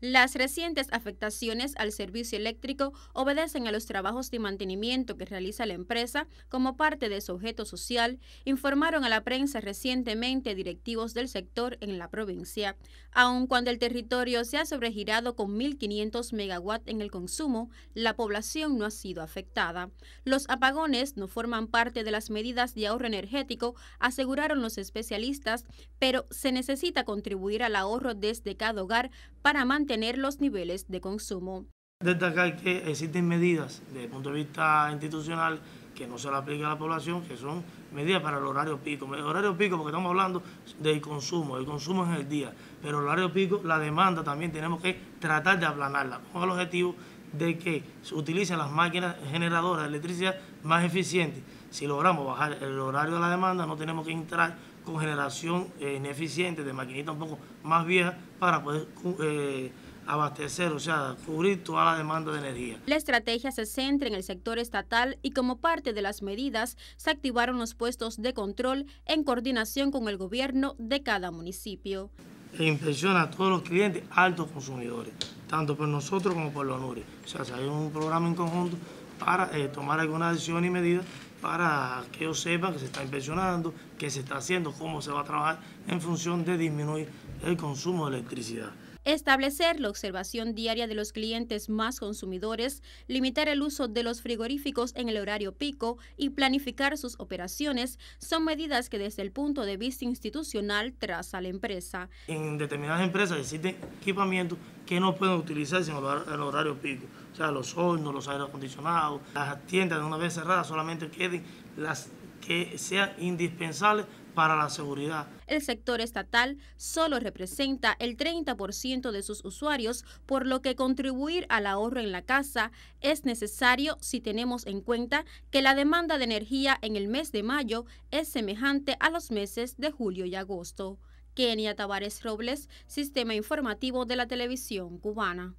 Las recientes afectaciones al servicio eléctrico obedecen a los trabajos de mantenimiento que realiza la empresa como parte de su objeto social, informaron a la prensa recientemente directivos del sector en la provincia. Aun cuando el territorio se ha sobregirado con 1.500 megawatts en el consumo, la población no ha sido afectada. Los apagones no forman parte de las medidas de ahorro energético, aseguraron los especialistas, pero se necesita contribuir al ahorro desde cada hogar para mantener los niveles de consumo. Destacar que existen medidas desde el punto de vista institucional que no se le aplica a la población, que son medidas para el horario pico. El horario pico, porque estamos hablando del consumo, el consumo es el día, pero el horario pico, la demanda también tenemos que tratar de aplanarla, con el objetivo de que se utilicen las máquinas generadoras de electricidad más eficientes. Si logramos bajar el horario de la demanda, no tenemos que entrar con generación eh, ineficiente, de maquinita un poco más vieja, para poder eh, abastecer, o sea, cubrir toda la demanda de energía. La estrategia se centra en el sector estatal y como parte de las medidas se activaron los puestos de control en coordinación con el gobierno de cada municipio. E impresiona a todos los clientes altos consumidores, tanto por nosotros como por los NURI. O sea, hay un programa en conjunto para eh, tomar alguna decisión y medidas para que ellos sepan que se está inversionando, qué se está haciendo, cómo se va a trabajar en función de disminuir el consumo de electricidad establecer la observación diaria de los clientes más consumidores, limitar el uso de los frigoríficos en el horario pico y planificar sus operaciones son medidas que desde el punto de vista institucional traza la empresa. En determinadas empresas existen equipamientos que no pueden utilizarse en el horario pico, o sea, los hornos, los aire acondicionados, las tiendas de una vez cerradas solamente queden las que sean indispensables para la seguridad. El sector estatal solo representa el 30% de sus usuarios, por lo que contribuir al ahorro en la casa es necesario si tenemos en cuenta que la demanda de energía en el mes de mayo es semejante a los meses de julio y agosto. Kenia Tavares Robles, Sistema Informativo de la Televisión Cubana.